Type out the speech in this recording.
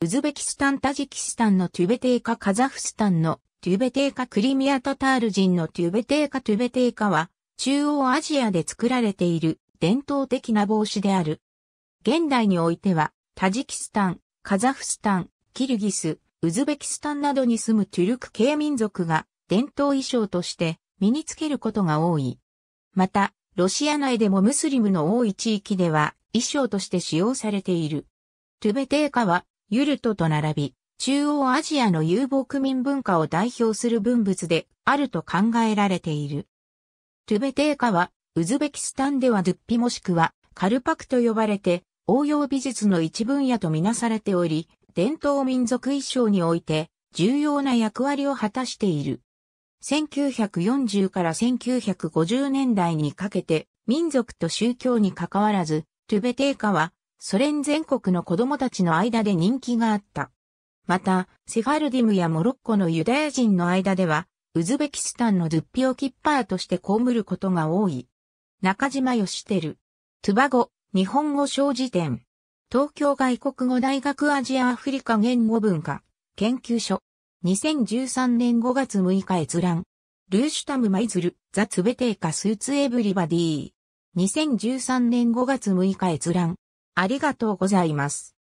ウズベキスタンタジキスタンのトゥベテイカカザフスタンのトゥベテイカクリミアタタール人のトゥベテイカトゥベテイカは中央アジアで作られている伝統的な帽子である。現代においてはタジキスタン、カザフスタン、キルギス、ウズベキスタンなどに住むトゥルク系民族が伝統衣装として身につけることが多い。また、ロシア内でもムスリムの多い地域では衣装として使用されている。トゥベテイカはユルトと並び、中央アジアの遊牧民文化を代表する文物であると考えられている。トゥベテーカは、ウズベキスタンではドゥッピもしくは、カルパクと呼ばれて、応用美術の一分野とみなされており、伝統民族衣装において、重要な役割を果たしている。1940から1950年代にかけて、民族と宗教に関わらず、トゥベテーカはソ連全国の子供たちの間で人気があった。また、セファルディムやモロッコのユダヤ人の間では、ウズベキスタンのドゥッピオキッパーとして被ることが多い。中島義輝。トゥバゴ、日本語小辞典。東京外国語大学アジアアフリカ言語文化研究所。2013年5月6日閲覧。ルーシュタム・マイズル、ザ・ツベテイカ・スーツ・エブリバディ。2013年5月6日閲覧。ありがとうございます。